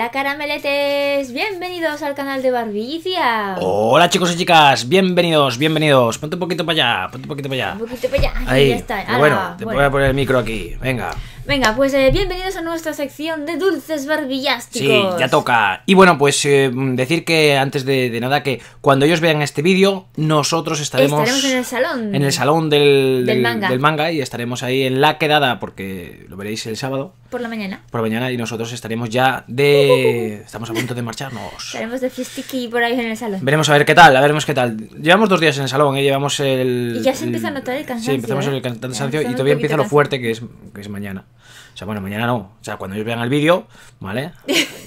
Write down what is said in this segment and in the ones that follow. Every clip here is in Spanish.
Hola carameletes, bienvenidos al canal de Barbicia. Hola chicos y chicas, bienvenidos, bienvenidos. Ponte un poquito para allá, ponte un poquito para allá. Un poquito para allá. Ah, Ahí, está. bueno, ah, te voy a poner el micro aquí. Venga. Venga, pues eh, bienvenidos a nuestra sección de dulces barbillásticos. Sí, ya toca. Y bueno, pues eh, decir que antes de, nada que cuando ellos vean este vídeo, nosotros estaremos, estaremos en el salón. En el salón del, manga. y estaremos ahí en la quedada porque lo veréis el sábado. Por la mañana. Por la mañana y nosotros estaremos ya de... Estamos a punto de marcharnos. estaremos de fiestiki por ahí en el salón. Veremos a ver qué tal, a veremos qué tal. Llevamos dos días en el salón, ¿eh? llevamos el... Y ya se empieza a notar el cansancio. Sí, empezamos el ¿eh? cansancio y todavía empieza lo fuerte que es, que es mañana. O sea, bueno, mañana no. O sea, cuando ellos vean el vídeo, ¿vale?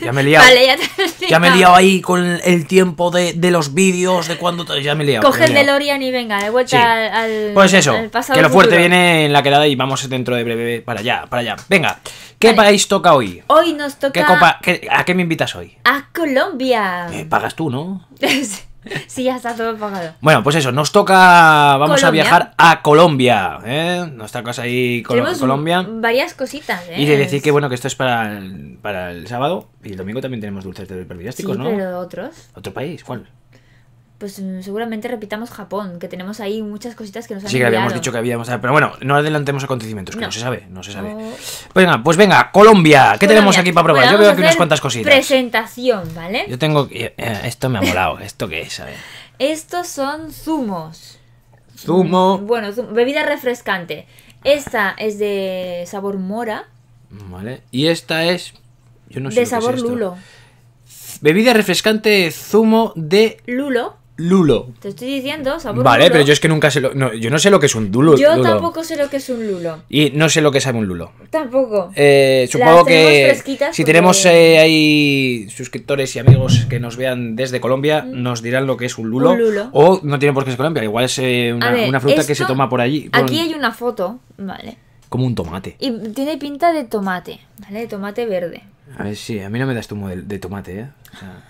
Ya me he liado. vale, ya, te ya, me he liado ahí con el tiempo de, de los vídeos, de cuando... Ya me he liado. Coge el DeLorean y venga, de vuelta al, Pues eso, que lo fuerte viene en la quedada y vamos dentro de breve para allá, para allá. Venga, ¿qué país toca hoy? Hoy nos toca... ¿A qué me invitas hoy? A Colombia. Eh, pagas tú, ¿no? Sí, ya está todo pagado. Bueno, pues eso, nos toca. Vamos a viajar a Colombia. ¿eh? Nuestra cosa ahí, Colombia. Varias cositas, ¿eh? Y de decir que bueno, que esto es para el, para el sábado. Y el domingo también tenemos dulces de los sí, ¿no? Pero otros. ¿Otro país? ¿Cuál? pues mm, seguramente repitamos Japón, que tenemos ahí muchas cositas que nos han Sí, que habíamos dicho que habíamos... Ah, pero bueno, no adelantemos acontecimientos, que no, se sabe, no se sabe. Pues venga, pues venga, Colombia, ¿qué tenemos aquí para probar? Yo veo aquí unas cuantas cositas. Presentación, ¿vale? Yo tengo... Eh, eh, esto me ha molado, ¿esto qué es? A Estos son zumos. Zumo. Mm, bueno, bebida refrescante. Esta es de sabor mora. Vale. Y esta es... Yo no sé de sabor lulo. Bebida refrescante zumo de... Lulo lulo. Te estoy diciendo sabor Vale, pero yo es que nunca sé lo... yo no sé lo que es un lulo. Yo tampoco sé lo que es un lulo. Y no sé lo que sabe un lulo. Tampoco. Eh, supongo que si tenemos eh, ahí suscriptores y amigos que nos vean desde Colombia, mm. nos dirán lo que es un lulo. Un lulo. O no tiene por qué ser Colombia, igual es eh, una, fruta que se toma por allí. Aquí hay una foto, vale. Como un tomate. Y tiene pinta de tomate, ¿vale? De tomate verde. A ver, sí, a mí no me das tu modelo de tomate, ¿eh? O sea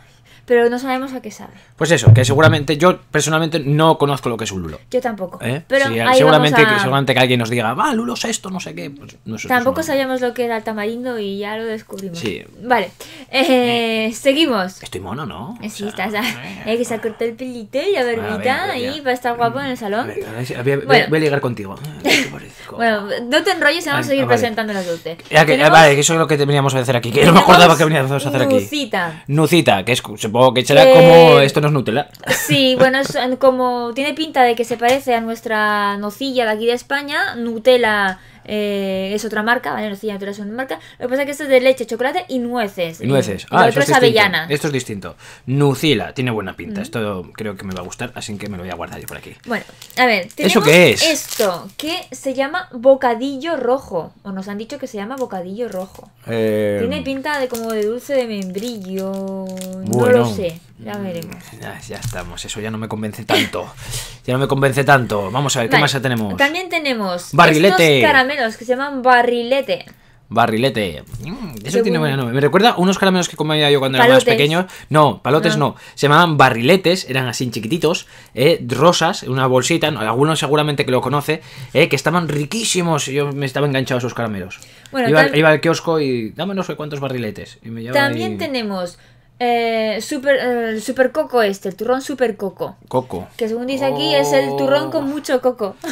pero no sabemos a qué sabe. Pues eso, que seguramente yo personalmente no conozco lo que es un lulo. Yo tampoco. ¿Eh? Pero seguramente, que, alguien nos diga, va, ah, lulo es esto, no sé qué. Pues no tampoco sabíamos lo que era el tamarindo y ya lo descubrimos. Sí. Vale, eh, eh. seguimos. Estoy mono, ¿no? Sí, estás. Hay que sacarte el pelito y la ah, y va a estar guapo en el mm, salón. ver, voy, voy a ligar contigo. Ah, ¿Qué te parece? Bueno, no te enrolles, vamos a seguir presentando las de Vale, que eso es lo que veníamos a hacer aquí. Que no me acordaba que veníamos a hacer aquí. Nucita. Nucita, que es, supongo que será como. Eh, esto no es Nutella. Sí, bueno, es como. Tiene pinta de que se parece a nuestra nocilla de aquí de España, Nutella eh, es otra marca, ¿vale? No una marca. Lo que pasa es que esto es de leche, chocolate y nueces. Y nueces. ah, avellana. Esto es distinto. Nucila, tiene buena pinta. Mm. Esto creo que me va a gustar, así que me lo voy a guardar yo por aquí. Bueno, a ver, ¿Eso qué es? esto, que se llama bocadillo rojo. O nos han dicho que se llama bocadillo rojo. Eh, tiene pinta de como de dulce de membrillo. no lo sé. Ya mm, veremos. Ya, estamos, eso ya no me convence tanto. ya no me convence tanto. Vamos a ver, ¿qué más ya tenemos? También tenemos barrilete. Estos caramelos que se llaman barrilete. Barrilete. Mm, eso tiene buena nombre. Me recuerda unos caramelos que comía yo cuando era más pequeño. No, palotes no. Se llamaban barriletes, eran así chiquititos, eh, rosas, una bolsita, algunos seguramente que lo conoce, eh, que estaban riquísimos. Yo me estaba enganchado a esos caramelos. Bueno, iba, iba al kiosco y dame no sé cuántos barriletes. también tenemos eh, super, coco este, el turrón super coco. Coco. Que según dice aquí es el turrón con oh. mucho coco.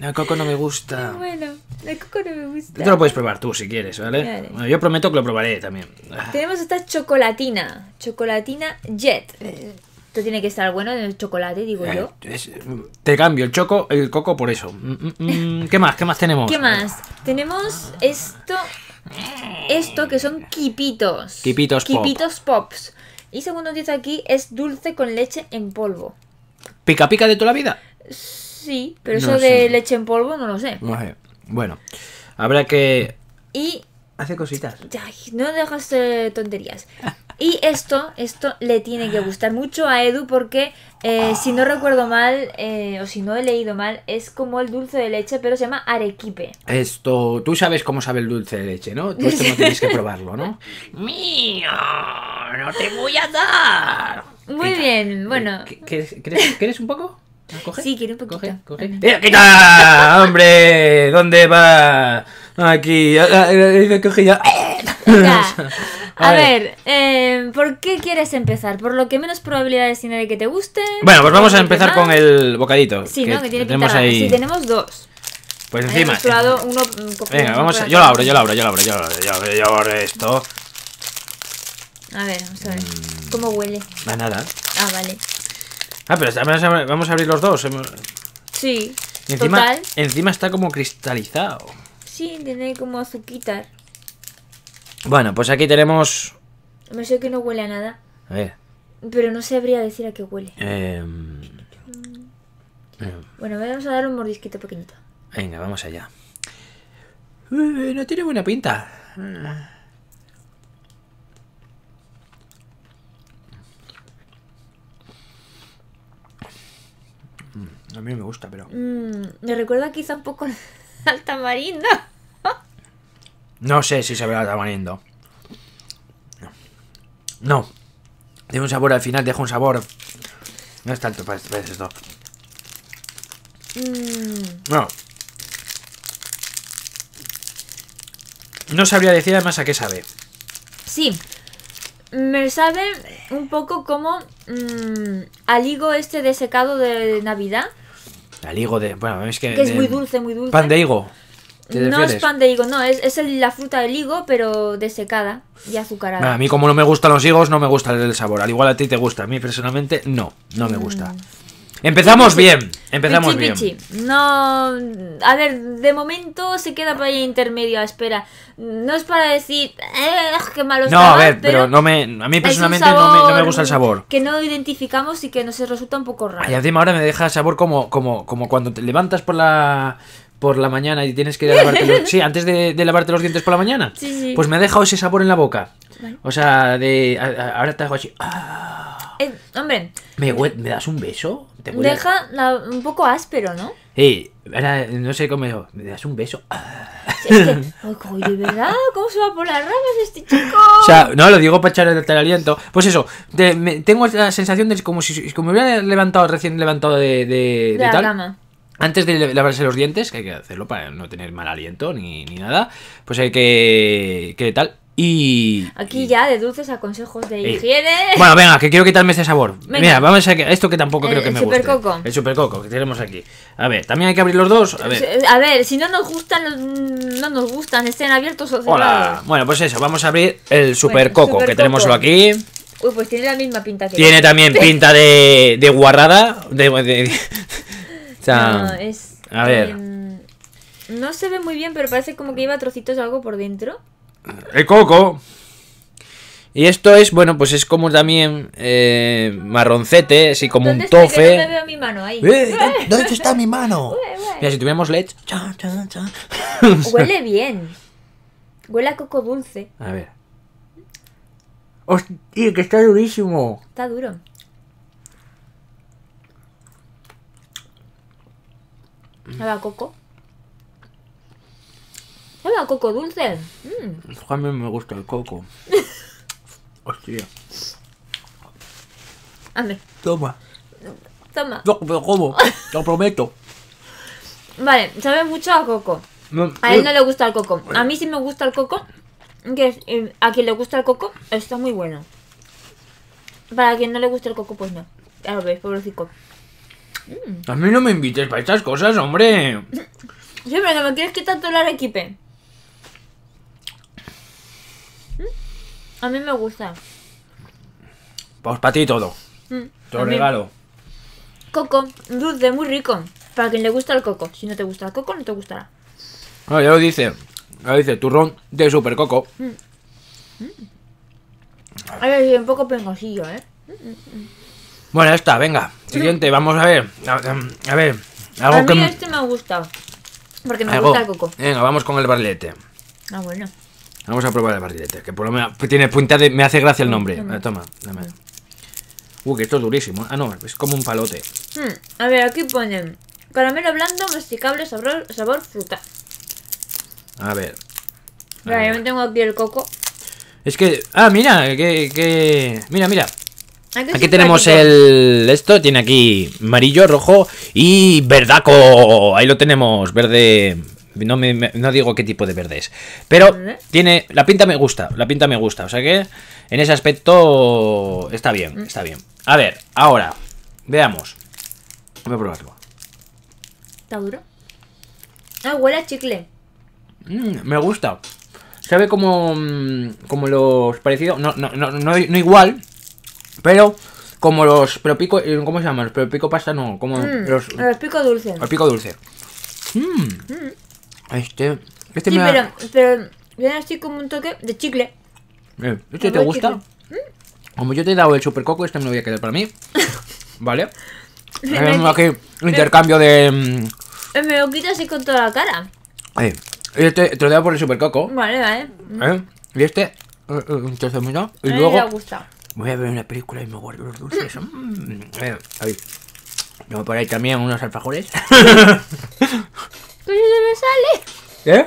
El coco no me gusta. Bueno, el coco no me gusta. Esto lo puedes probar tú si quieres, ¿vale? yo prometo que lo probaré también. Tenemos esta chocolatina. Chocolatina Jet. Eh, esto tiene que estar bueno en el chocolate, digo eh, yo. te cambio el choco, el coco por eso. Mm, mm, mm. ¿Qué más? ¿Qué más tenemos? ¿Qué más? Tenemos esto. Esto que son quipitos. Quipitos, quipitos pops. Y segundo dice aquí, es dulce con leche en polvo. ¿Pica pica de toda la vida? Sí, pero eso de leche en polvo no lo sé. Bueno, habrá que. Y. Hace cositas. no dejas eh, tonterías. Y esto, esto le tiene que gustar mucho a Edu porque eh, si no recuerdo mal, eh, o si no he leído mal, es como el dulce de leche, pero se llama arequipe. Esto, tú sabes cómo sabe el dulce de leche, ¿no? Tú esto no tienes que probarlo, ¿no? ¡Mío! ¡No te voy a dar! Muy bien, bueno. ¿Quieres, un poco? Sí, quiero un poco Coge, coge. ¡Eh, ¡Quita! ¡Hombre! ¿Dónde va? Aquí, dice coge ya. A, ver, eh, ¿por qué quieres empezar? ¿Por lo que menos probabilidades tiene de que te guste? Bueno, pues vamos a empezar con el bocadito. Sí, ¿no? Que tiene tenemos pinta ahí... tenemos dos. Pues encima. uno, un Venga, vamos, yo lo abro, yo lo abro, yo lo abro, yo lo abro, yo abro, abro esto. A ver, vamos a ver. Mm. ¿Cómo huele? A ah, nada. Ah, vale. Ah, pero vamos a abrir los dos. Sí. total. encima está como cristalizado. Sí, tiene como quitar. Bueno, pues aquí tenemos... Me sé que no huele a nada. A ver. Pero no sabría decir a qué huele. Em, em. Bueno, vamos a dar un mordisquito pequeñito. Venga, vamos allá. no tiene buena pinta. Mm, a mí me gusta, pero... Mm, me recuerda quizá un poco al tamarindo. no sé si sabe al tamarindo. No. Tiene un sabor, al final deja un sabor. No es tanto para esto. Mm. No. No sabría decir además a qué sabe. Sí. Me sabe un poco como mm, Al aligo este desecado de Navidad. El higo de. Bueno, es que. es muy dulce, muy dulce. Pan de higo. No es pan de higo, no, es, es la fruta del higo, pero desecada y azucarada. a mí, como no me gustan los higos, no me gusta el sabor. Al igual a ti te gusta, a mí personalmente no, no me gusta. Mm. Empezamos bien, empezamos bien. No, a ver, de momento se queda por ahí intermedio a espera. No es para decir, eh, qué malo No, a ver, pero, no me, a mí personalmente no me, gusta el sabor. Que no identificamos y que nos resulta un poco raro. Y encima ahora me deja sabor como, como, como cuando te levantas por la por la mañana y tienes que lavarte los... Sí, antes de, lavarte los dientes por la mañana. Pues me ha dejado ese sabor en la boca. O sea, de ahora te hago así... Ah, eh, hombre. ¿Me, das un beso? ¿Te deja un poco áspero, ¿no? Sí, no sé cómo. ¿Me das un beso? ¿Cómo se va por las ramas este chico? O sea, no, lo digo para echarle el, aliento. Pues eso, tengo la sensación de como si como me hubiera levantado, recién levantado de, tal. antes de lavarse los dientes, que hay que hacerlo para no tener mal aliento ni, nada, pues hay que, ¿Qué tal, y. Aquí ya, de dulces a consejos de eh, higiene. Bueno, venga, que quiero quitarme este sabor. Mira, vamos a esto que tampoco creo que me guste. El supercoco. El supercoco que tenemos aquí. A ver, también hay que abrir los dos. A ver, eh, a ver si no nos gustan, no nos gustan, estén abiertos o cerrados. Hola. Bueno, pues eso, vamos a abrir el supercoco, coco que tenemoslo aquí. Uy, pues tiene la misma pinta Tiene también pinta de, de guarrada. o sea, es, a ver. Em, no se ve muy bien, pero parece como que lleva trocitos de algo por dentro el coco. Y esto es, bueno, pues es como también eh, marroncete, así como un tofe. mi mano ahí. Eh, ¿dónde, está mi mano? Mira, si tuviéramos leche. Huele bien. Huele a coco dulce. A ver. Hostia, que está durísimo. Está duro. ¿Sabe coco? Sabe a coco dulce. Mm. A mí me gusta el coco. Hostia. Ande. Toma. Toma. No, pero como, lo prometo. Vale, sabe mucho a coco. a él eh. no le gusta el coco. A mí sí me gusta el coco. Que eh, a quien le gusta el coco, está muy bueno. Para quien no le gusta el coco, pues no. Ya lo ves, pobrecito. Mm. A mí no me invites para estas cosas, hombre. Sí, pero no me quieres quitar todo el arequipe. A mí me gusta. Pues para ti todo. Mm, todo regalo. Coco, dulce, muy rico. Para quien le gusta el coco. Si no te gusta el coco, no te gustará. ya lo dice. dice, turrón de super coco. Mm. Mm. A ver un poco pengosillo, ¿eh? Bueno, está, venga. Siguiente, vamos a ver. A, ver. a mí este me gusta. Porque me gusta el coco. Venga, vamos con el barlete. Ah, bueno. Vamos a probar el barrilete, que por lo menos tiene punta de... Me hace gracia el nombre. Mm, eh, toma, Uy, uh, que esto es durísimo. Ah, no, es como un palote. Mm, a ver, aquí ponen caramelo blando, masticable, sabor, sabor fruta. A ver. A tengo aquí el coco. Es que... Ah, mira, que... mira, mira. aquí tenemos el... Esto tiene aquí amarillo, rojo y verdaco. Ahí lo tenemos, verde... No, me, no digo qué tipo de verde es. Pero tiene. La pinta me gusta. La pinta me gusta. O sea que en ese aspecto está bien. Mm. Está bien. A ver, ahora. Veamos. Voy a probarlo. ¿Está duro? Ah, huele a chicle. Mm, me gusta. Sabe como. Mm, como los parecidos. No, no, no, no, igual. Pero como los pero pico eh, ¿cómo se llama Los pero pico pasta no, como los, los pico dulce. Los pico dulce. Mmm... Este. Este sí, me pero, pero viene así como un toque de chicle. Eh, ¿Este te gusta? ¿Mm? Como yo te he dado el super coco, este me lo voy a quedar para mí. ¿Vale? ver aquí, intercambio de. Eh, me lo quito así con toda la cara. Eh, este te lo dado por el super coco. Vale, vale. Mm. Eh, y este. Entonces, mira. Y luego. Me Voy a ver una película y me guardo los dulces. a ver. Mm, ahí. voy por ahí también unos alfajores. ¡Casi se me sale!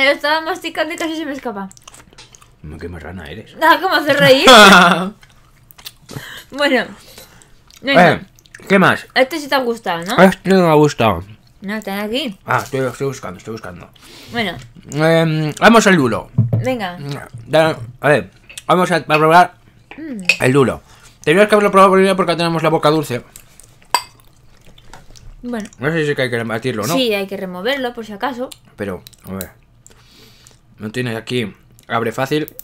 ¿Eh? estaba masticando y casi se me escapa. No, qué marrana eres. Nada, ah, como hacer reír. bueno. Eh, ¿Qué más? Este sí te ha gustado, ¿no? Este no me ha gustado. No, están aquí. Ah, estoy, buscando, estoy buscando. Bueno. Em, vamos al lulo. Venga. a ver, vamos a, probar mm. el lulo. Tenías que haberlo probado primero porque tenemos la boca dulce. Bueno. No sé si que hay que ¿no? Sí, hay que removerlo por si acaso. Pero, a ver. No tiene aquí. Abre fácil.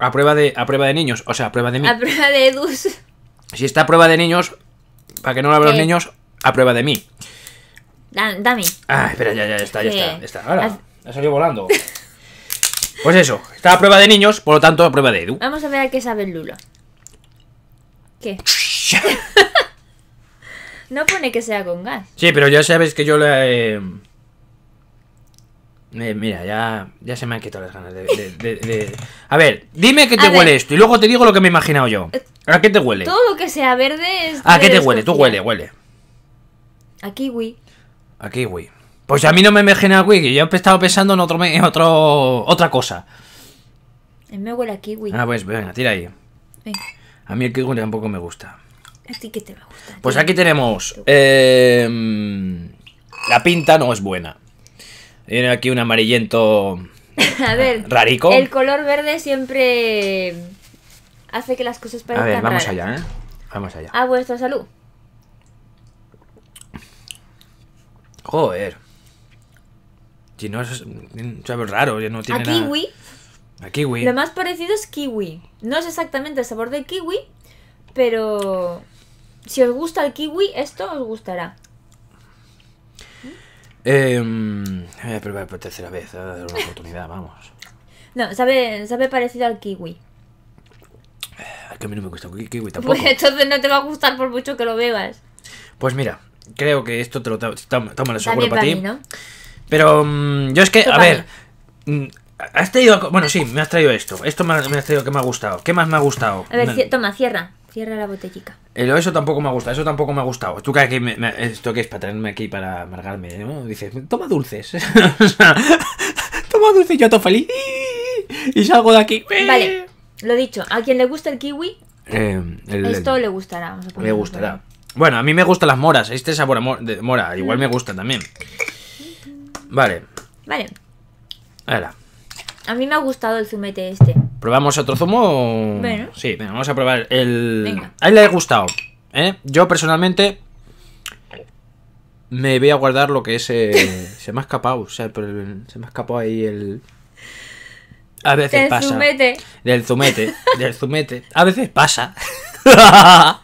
A prueba de, a prueba de niños. O sea, a prueba de mí. A prueba de Edu Si está a prueba de niños, para que no lo abran los eh. niños, a prueba de mí. Da, Ah, espera, ya, ya, está, ya está. Ahora, ha salido volando. pues eso, está a prueba de niños, por lo tanto, a prueba de Edu. Vamos a ver a qué sabe lula ¿Qué? No pone que sea con gas. Sí, pero ya sabes que yo la Eh, eh mira, ya, ya se me han quitado las ganas de... A ver, dime qué te huele esto y luego te digo lo que me he imaginado yo. Eh, ¿A qué te huele? Todo lo que sea verde es... ¿A ah, qué te huele? Tú huele, huele. A kiwi. A kiwi. Pues a mí no me imagina kiwi, yo he estado pensando en otro, en otro otra cosa. A mí me huele a kiwi. Ah, pues venga, tira ahí. A mí el kiwi tampoco me gusta. A que te va a gustar. Pues aquí tenemos. Em, la pinta no es buena. Tiene aquí un amarillento. a ver. Rarico. El color verde siempre hace que las cosas parezcan. A ver, vamos allá, ¿eh? Vamos allá. A vuestra salud. Joder. Si no es. raro, no tiene. A kiwi. A kiwi. Lo más parecido es kiwi. No es exactamente el sabor de kiwi, pero. Si os gusta el kiwi, esto os gustará. Eh, voy a por tercera vez, a dar una oportunidad, vamos. No, sabe, sabe parecido al kiwi. Eh, que a mí no me gusta el kiwi tampoco. Pues entonces no te va a gustar por mucho que lo bebas. Pues mira, creo que esto te lo la seguro para, ti. ¿no? Pero mm, yo es que, a ver, mm, has traído... Bueno, sí, me has traído esto. Esto me, has traído que me ha gustado. ¿Qué más me ha gustado? A ver, toma, cierra. Cierra la botellica. Eh, eso tampoco me gusta, eso tampoco me ha gustado. ¿Tú que eh, esto que es para traerme aquí para amargarme, ¿no? Dices, toma dulces. toma dulces, yo todo feliz. Y salgo de aquí. Vale, lo dicho, a quien le gusta el kiwi, eh, esto le gustará. Vamos gustará. Bueno, a mí me gustan las moras, este sabor a de mora, igual me gusta también. Vale. Vale. A mí me ha gustado el zumete este. ¿Probamos otro zumo? Bueno. Sí, venga, vamos a probar el... Venga. A le ha gustado, ¿eh? Yo personalmente me voy a guardar lo que es... Eh, se me ha escapado, o sea, se me ha escapado ahí el... A veces del pasa. Zumete. Del zumete. Del zumete. A veces pasa.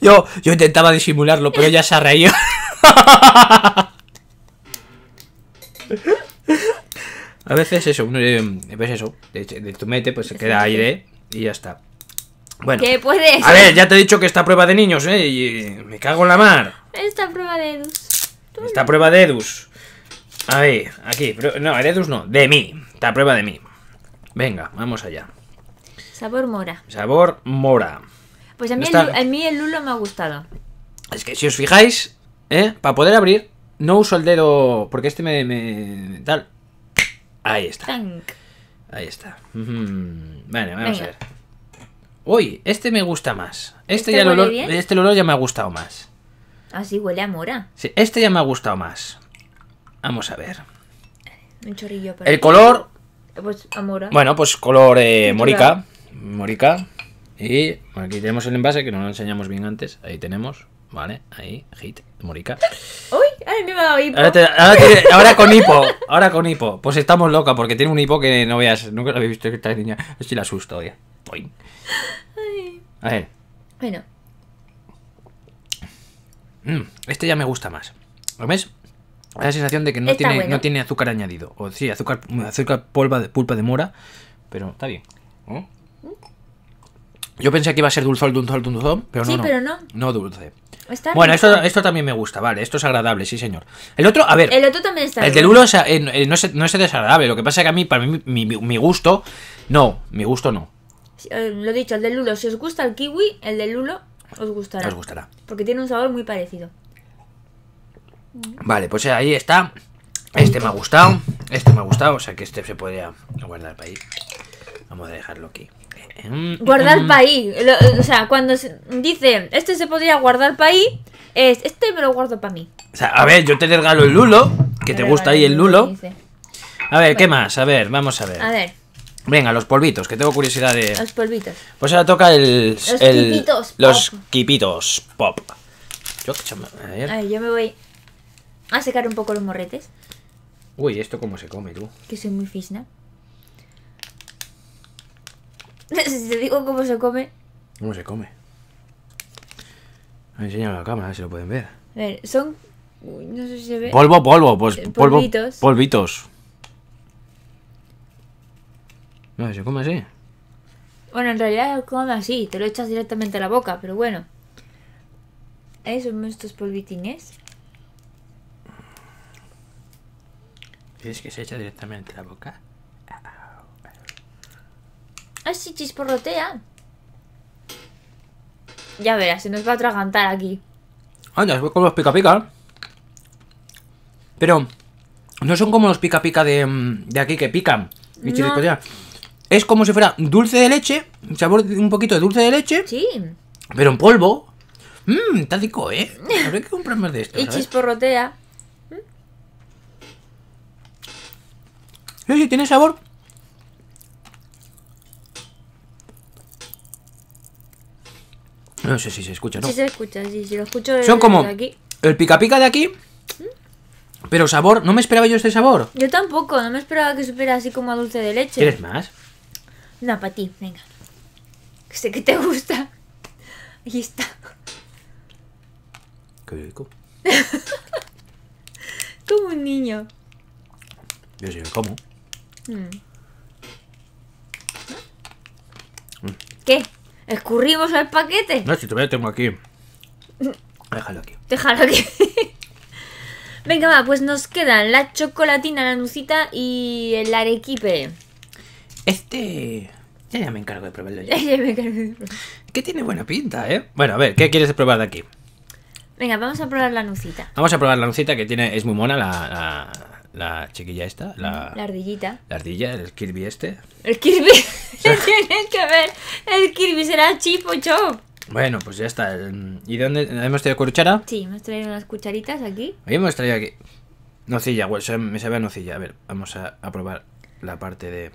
yo, yo intentaba disimularlo, pero ya se ha reído. A veces eso, eh, ves eso, de, tu mete, pues se queda aire y ya está. Bueno, ¿Qué puedes? A ver, ya te he dicho que esta prueba de niños, ¿eh? Y eh, me cago en la mar. Esta prueba de Edus. Esta prueba de Edus. A ver, aquí, pero, no, Edus no, de mí. Esta prueba de mí. Venga, vamos allá. Sabor mora. Sabor mora. Pues a mí, el, a mí el lulo me ha gustado. Es que si os fijáis, ¿eh? Para poder abrir, no uso el dedo, porque este me, me tal. Ahí está. Ahí está. vale, vamos a ver. Uy, este me gusta más. Este, ¿Este ya el olor, este olor ya me ha gustado más. Ah, sí, huele a mora. Sí, este ya me ha gustado más. Vamos a ver. Un chorrillo El color. Pues Bueno, pues color eh, morica. Morica. Y aquí tenemos el envase que no lo enseñamos bien antes. Ahí tenemos. Vale, ahí, hit, morica. Oh, Ahora, con hipo, ahora con hipo. Pues estamos locas porque tiene un hipo que no veas. Nunca lo había visto esta niña. que la asusto, A ver. Bueno. Mm, este ya me gusta más. ¿Lo ves? La sensación de que no tiene, no tiene azúcar añadido. O sí, azúcar, azúcar de, pulpa de mora. Pero está bien. ¿No? Mm. Yo pensé que iba a ser dulzón, dulzón, dulzón, pero no. Sí, pero no. No dulce. bueno, esto, también me gusta, vale. Esto es agradable, sí, señor. El otro, a ver. El otro también está. El del Lulo eh, eh, no, es, desagradable. Lo que pasa es que a mí, para mí, mi, gusto. No, mi gusto no. Eh, lo dicho, el de Lulo. Si os gusta el kiwi, el de Lulo os gustará. Os gustará. Porque tiene un sabor muy parecido. Vale, pues ahí está. Este me ha gustado. Este me ha gustado. O sea que este se podría guardar para ahí. Vamos a dejarlo aquí. Em, guardar em. ahí o sea, cuando dice, este se podría guardar país, es, este me lo guardo para mí. O sea, a ver, yo te regalo el lulo, que te gusta ahí el lulo. A ver, ¿qué más? A ver, vamos a ver. A ver. Venga, los polvitos, que tengo curiosidad de... Los polvitos. Pues ahora toca el... Los quipitos Los pop. quipitos pop. Yo, a ver, yo me voy a secar un poco los morretes. Uy, ¿esto cómo se come, tú? Que soy muy fisna. si te digo cómo se come. ¿Cómo se come? Me la cámara, si lo pueden ver. A ver, son. no sé si se ve. Polvo, polvo, pues eh, Polvitos. polvitos. No, se come así. Bueno, en realidad lo come así, te lo echas directamente a la boca, pero bueno. Ahí son estos polvitines. ¿Quieres que se echa directamente a la boca? Ah, sí, chisporrotea. Ya verás, se nos va a atragantar aquí. Anda, voy con los pica pica. Pero no son como los pica pica mm, de, aquí que pican. Y no. Es como si fuera dulce de leche, sabor un poquito de dulce de leche. Sí. Pero en polvo. Mmm, está rico, ¿eh? Habría que comprar más de esto. y chisporrotea. oye tiene sabor No sé si se escucha, ¿no? Sí se escucha, sí, si lo escucho Son como el pica pica de aquí, ¿Mm? pero sabor, no me esperaba yo este sabor. Yo tampoco, no me esperaba que supiera así como a dulce de leche. ¿Quieres más? No, para ti, venga. Sé que te gusta. Ahí está. Qué como un niño. Yo sé cómo. Mm. Mm. ¿Qué? Escurrimos el paquete. No, si todavía tengo aquí. Déjalo aquí. Déjalo aquí. Venga, va, pues nos quedan la chocolatina, la nucita y el arequipe. Este... Ya, me encargo de probarlo. Ya. ya me encargo de probarlo. Que tiene buena pinta, ¿eh? Bueno, a ver, ¿qué quieres probar de aquí? Venga, vamos a probar la nucita. Vamos a probar la nucita que tiene... Es muy mona la la chiquilla esta, la, ardillita. La ardilla, el Kirby este. El Kirby, tienes que ver. El Kirby será chip chop. Bueno, pues ya está. ¿Y dónde hemos traído cuchara? Sí, hemos traído unas cucharitas aquí. Ahí hemos traído aquí. Nocilla, bueno, me sabe nocilla. A ver, vamos a, probar la parte de.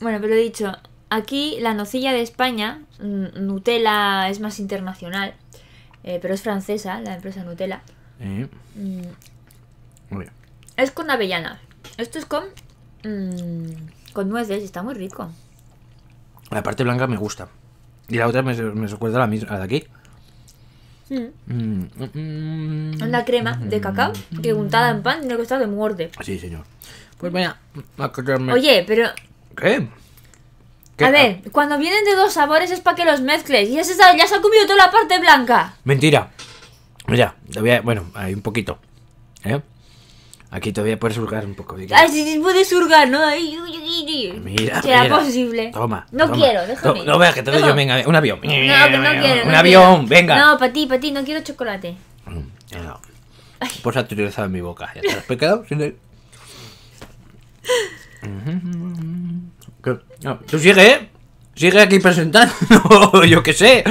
Bueno, pero he dicho, aquí la nocilla de España, mm, Nutella es más internacional, eh, pero es francesa, la empresa Nutella. Mm. Muy bien. Es con avellana Esto es con... Mmm, con nueces. Está muy rico. La parte blanca me gusta. Y la otra me, recuerda a la, misma, la de aquí. Mm. Mm, mm, una crema de cacao que untada en pan tiene que estar de muerte. Sí, señor. Pues vaya, Oye, pero. ¿Qué? A ver, ah. cuando vienen de dos sabores es para que los mezcles. Y ya se ha comido toda la parte blanca. Mentira. Mira, todavía, bueno, hay un poquito. ¿Eh? Aquí todavía puedes hurgar un poco. Ah, sí, sí, puedes hurgar, ¿no? mira, Será posible. Toma. No quiero, déjame. No, no veas que te doy yo, venga, un avión. No, que no quiero. Un avión, venga. No, para ti, para ti, no quiero chocolate. Mm, pues ha utilizado mi boca. Ya te has quedado sin Tú sigue, ¿eh? Sigue aquí presentando, yo qué sé.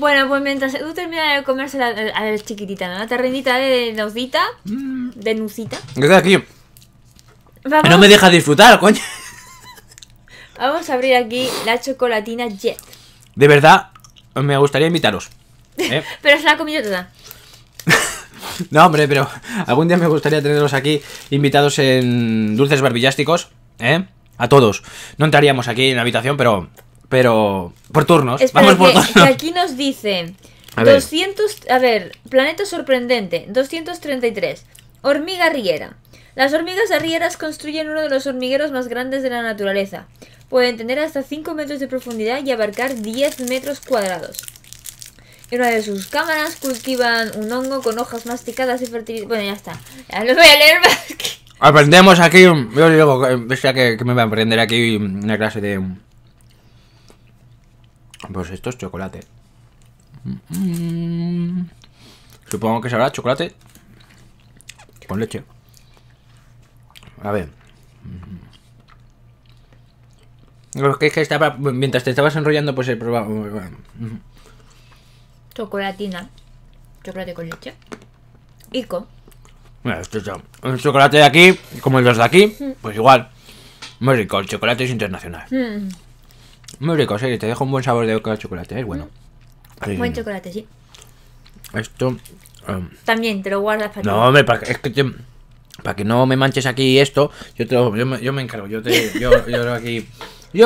Bueno, pues mientras tú terminas de comerse la, a la chiquitita, ¿no? La terrenita de nosita. Mm. De Nucita. ¿Qué aquí? no me deja disfrutar, coño. Vamos a abrir aquí la chocolatina Jet. De verdad, me gustaría invitaros. ¿eh? pero se la ha comido toda. no, hombre, pero algún día me gustaría tenerlos aquí invitados en dulces barbillásticos, ¿eh? A todos. No entraríamos aquí en la habitación, pero pero por turnos. Vamos por aquí nos dice... a 200, a ver, planeta sorprendente, 233. Hormiga riera. Las hormigas arrieras construyen uno de los hormigueros más grandes de la naturaleza. Pueden tener hasta 5 metros de profundidad y abarcar 10 metros cuadrados. En una de sus cámaras cultivan un hongo con hojas masticadas y fertilizantes... Bueno, ya está. Ya lo voy a leer más. Aprendemos aquí. Yo digo eh, que, que me va a aprender aquí una clase de pues esto es chocolate. Supongo que sabrá chocolate con leche. A ver. Mientras te estabas enrollando, pues he probado. Chocolatina. Chocolate con leche. Ico. Mira, esto es chocolate de aquí, como los de aquí, pues igual. Muy rico, el chocolate es internacional. Mm. Muy rico, sí, te dejo un buen sabor de chocolate, es ¿eh? bueno. Buen eh, chocolate, sí. Esto. Em, También te lo guardas para No, hombre, que, es que para que no me manches aquí esto, yo te yo, me, encargo, yo te yo, yo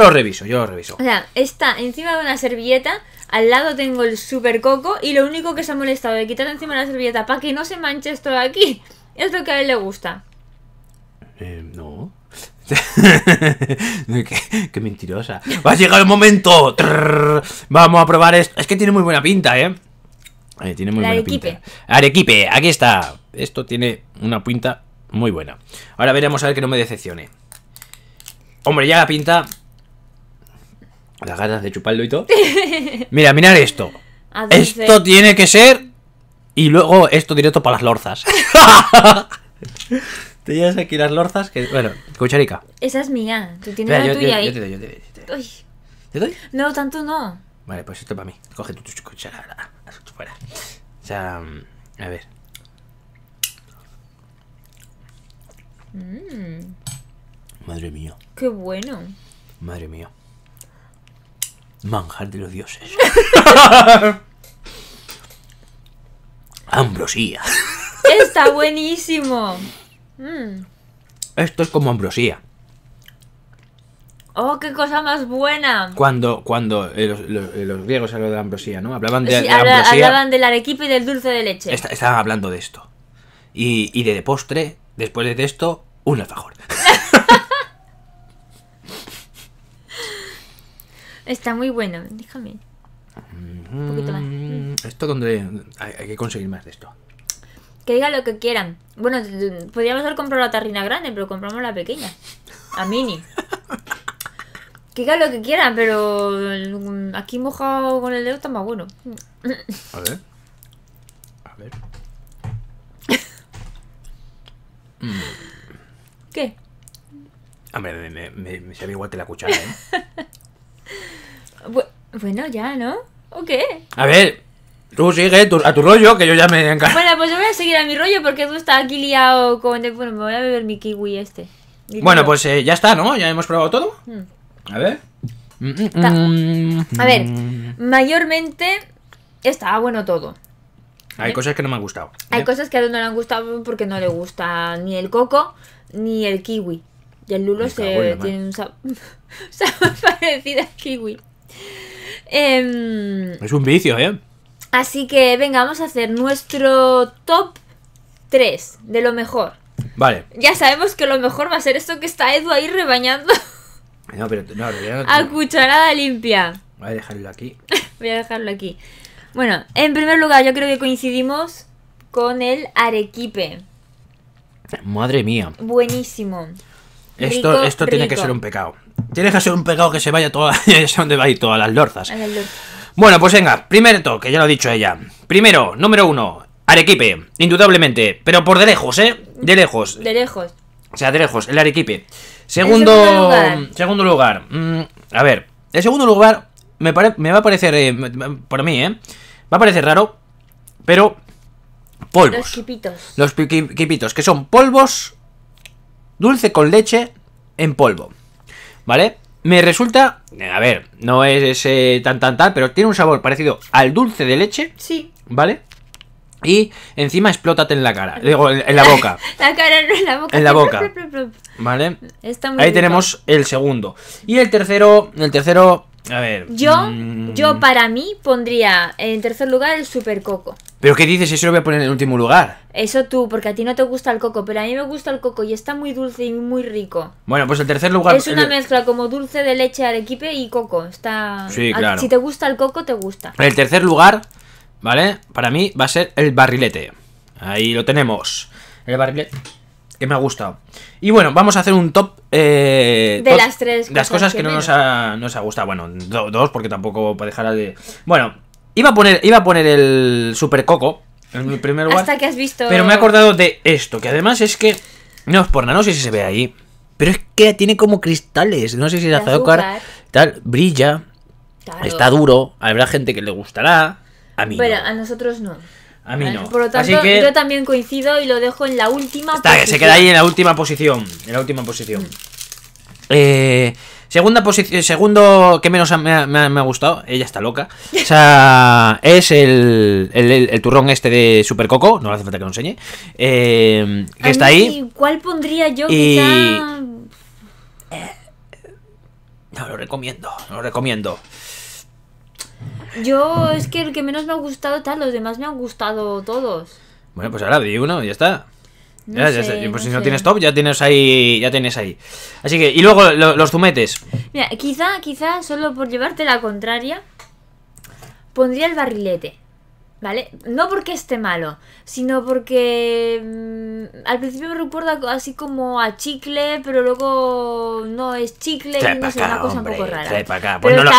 lo reviso, yo lo reviso. O sea, está encima de una servilleta, al lado tengo el super coco y lo único que se ha molestado de quitar encima de la servilleta para que no se manche esto de aquí es lo que a él le gusta. Eh, qué, mentirosa. Va a llegar el momento. vamos a probar esto. Es que tiene muy buena pinta, ¿eh? eh tiene muy buena pinta. Arequipe, aquí está. Esto tiene una pinta muy buena. Ahora veremos a ver que no me decepcione. Hombre, ya la pinta. Las ganas de chuparlo y todo. Mira, mirar esto. Esto tiene que ser. Y luego esto directo para las lorzas. Te llevas aquí las lorzas que. Bueno, cucharica. Esa es mía. Tú tienes la yo, tuya ahí. Yo te doy, yo te doy. te doy. ¿Te doy? No, tanto no. Vale, pues esto es para mí. Coge tu, tu cuchara. Fuera. O sea, a ver. Mmm. Madre mía. Qué bueno. Madre mía. Manjar de los dioses. Ambrosía. Está buenísimo. Mm. Esto es como ambrosía. ¡Oh, qué cosa más buena! Cuando, cuando los, griegos hablaban de la ambrosía, ¿no? Hablaban de, del arequipe y del dulce de leche. estaban hablando de esto. Y, de, postre, después de esto, un alfajor. Está muy bueno, déjame. un poquito más. Mm, mm. ¿Esto donde hay que conseguir más de esto? Que digan lo que quieran. Bueno, podríamos haber comprado la tarrina grande, pero compramos la pequeña. A mini. que digan lo que quieran, pero mm, aquí mojado con el dedo está más bueno. A ver. A ver. ¿Qué? A me, me, igual que la cuchara, ¿eh? bueno, ya, ¿no? ¿O qué? A ver, Tú sigue a tu rollo, que yo ya me encargo. Bueno, pues yo voy a seguir a mi rollo porque tú estás aquí liado con... Bueno, me voy a beber mi kiwi este. bueno, pues eh, ya está, ¿no? Ya hemos probado todo. Mm. A ver. Mm, mm, a ver, mayormente está bueno todo. Hay ¿Eh? cosas que no me han gustado. Hay ¿eh? cosas que a no le han gustado porque no le gusta ni el coco ni el kiwi. Y el lulo se tiene un sabor, parecido al kiwi. Em, es un vicio, ¿eh? Así que venga, vamos a hacer nuestro top 3 de lo mejor. Vale. Ya sabemos que lo mejor va a ser esto que está Edu ahí rebañando. No, pero no, A cucharada limpia. Voy a dejarlo aquí. Voy a dejarlo aquí. Bueno, en primer lugar, yo creo que coincidimos con el arequipe. Madre mía. Buenísimo. Esto, esto tiene que ser un pecado. Tiene que ser un pecado que se vaya toda. donde va a todas las lorzas. A las lorzas. Bueno, pues venga, Primero toque, ya lo ha dicho ella. Primero, número uno, Arequipe, indudablemente, pero por de lejos, ¿eh? De lejos. De lejos. O sea, de lejos, el Arequipe. Segundo, segundo lugar. Mm, a ver, el segundo lugar me, va a parecer, eh, por para mí, ¿eh? Va a parecer raro, pero polvos. Los quipitos. Los quipitos, que son polvos dulce con leche en polvo. ¿Vale? Me resulta, a ver, no es ese tan tan tal, pero tiene un sabor parecido al dulce de leche. Sí. ¿Vale? Y encima explótate en la cara. Digo, en, la boca. la cara, no en la boca. En la boca. ¿Vale? Ahí tenemos el segundo. Y el tercero, el tercero a ver. Yo, mm. yo para mí pondría en tercer lugar el super coco. ¿Pero qué dices? Eso lo voy a poner en último lugar. Eso tú, porque a ti no te gusta el coco, pero a mí me gusta el coco y está muy dulce y muy rico. Bueno, pues el tercer lugar... Es una mezcla como dulce de leche arequipe y coco. Está... Si te gusta el coco, te gusta. El tercer lugar, ¿vale? Para mí va a ser el barrilete. Ahí lo tenemos. El barrilete me ha gustado. Y bueno, vamos a hacer un top. Eh, de las tres. Cosas las cosas que, no nos ha, gustado. Bueno, dos, porque tampoco para dejar de. Bueno, iba a poner, iba a poner el Super Coco en mi primer lugar. que has visto. Pero me he acordado de esto, que además es que. No es nada no sé si se ve ahí. Pero es que tiene como cristales. No sé si es azúcar. Tal, brilla. Está duro. Habrá gente que le gustará. A mí. Bueno, a nosotros no. A mí no. Por lo tanto, yo también coincido y lo dejo en la última Está, posición. Se queda ahí en la última posición. En la última posición. Mm. Eh, segunda posición. Segundo que menos me ha, gustado. Ella está loca. O sea, es el, turrón este de Supercoco No hace falta que lo enseñe. Eh, que está ahí. ¿Cuál pondría yo? Quizá... Eh, no lo recomiendo. lo recomiendo. Yo es que el que menos me ha gustado tal, los demás me han gustado todos. Bueno, pues ahora di uno y ya está. ya, ya, pues si no tienes top, ya tienes ahí. Ya tienes ahí. Así que, y luego los zumetes. Mira, quizá, quizá, solo por llevarte la contraria, pondría el barrilete. ¿Vale? No porque esté malo, sino porque mm, al principio me recuerda así como a chicle, pero luego no es chicle es una cosa un poco rara. Trae para acá, pues no lo,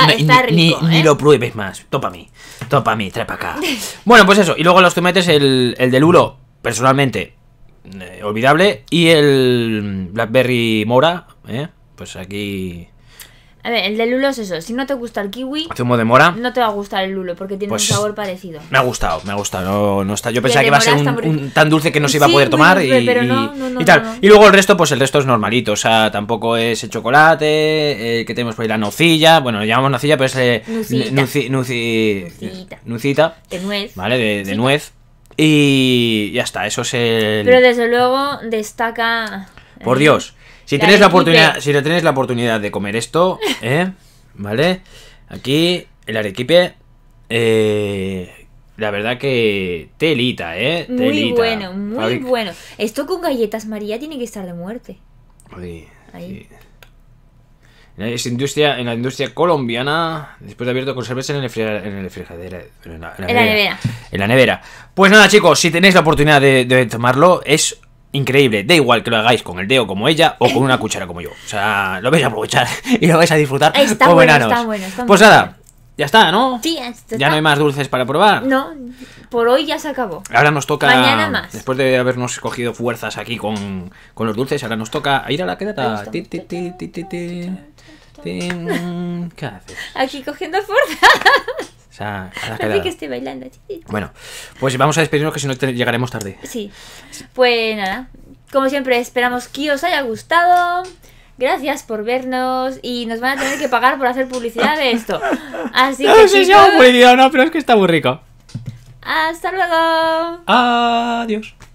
ni, ¿eh? lo pruebes más. Topa a mí, topa a mí, trae para acá. bueno, pues eso. Y luego los que metes, el, el del personalmente, eh, olvidable. Y el mm, Blackberry Mora, ¿eh? pues aquí a ver, el de lulo es eso. Si no te gusta el kiwi. No te va a gustar el lulo porque tiene un pues sabor parecido. Me ha gustado, me ha gustado. No, está, yo pensaba que iba a ser un, tan dulce que no se iba a poder tomar y, tal. Y luego el resto, pues el resto es normalito. O sea, tampoco es el chocolate, eh, que tenemos por ahí la nocilla. Bueno, lo llamamos nocilla, pero es. Eh, nucita. nucita. nucita. De nuez. Vale, de, de nuez. Y ya está, eso es el. Pero desde luego destaca. Eh, por Dios. Si tenéis la oportunidad, si tenéis la oportunidad de comer esto, ¿eh? ¿Vale? Aquí, el arequipe. Eh, la verdad que telita, ¿eh? Muy bueno, muy bueno. Esto con galletas María tiene que estar de muerte. Ahí, Ahí. industria, en la industria colombiana, después de abierto, conservarse en el, en en, la, nevera. En la nevera. Pues nada, chicos, si tenéis la oportunidad de, de tomarlo, es increíble. Da igual que lo hagáis con el dedo como ella o con una cuchara como yo. O sea, lo vais a aprovechar y lo vais a disfrutar está bueno, Está pues bueno, pues nada, ya está, ¿no? Sí, Ya no hay más dulces para probar. No, por hoy ya se acabó. Ahora nos toca. Mañana más. Después de habernos cogido fuerzas aquí con, con los dulces, ahora nos toca ir a la quedata. ¿Qué Aquí cogiendo fuerza. O que estoy bailando. Bueno, pues vamos a despedirnos que si no llegaremos tarde. Sí. Pues nada, como siempre esperamos que os haya gustado. Gracias por vernos y nos van a tener que pagar por hacer publicidad de esto. Así que no, sí, no, pero es que está muy rico. Hasta luego. Adiós.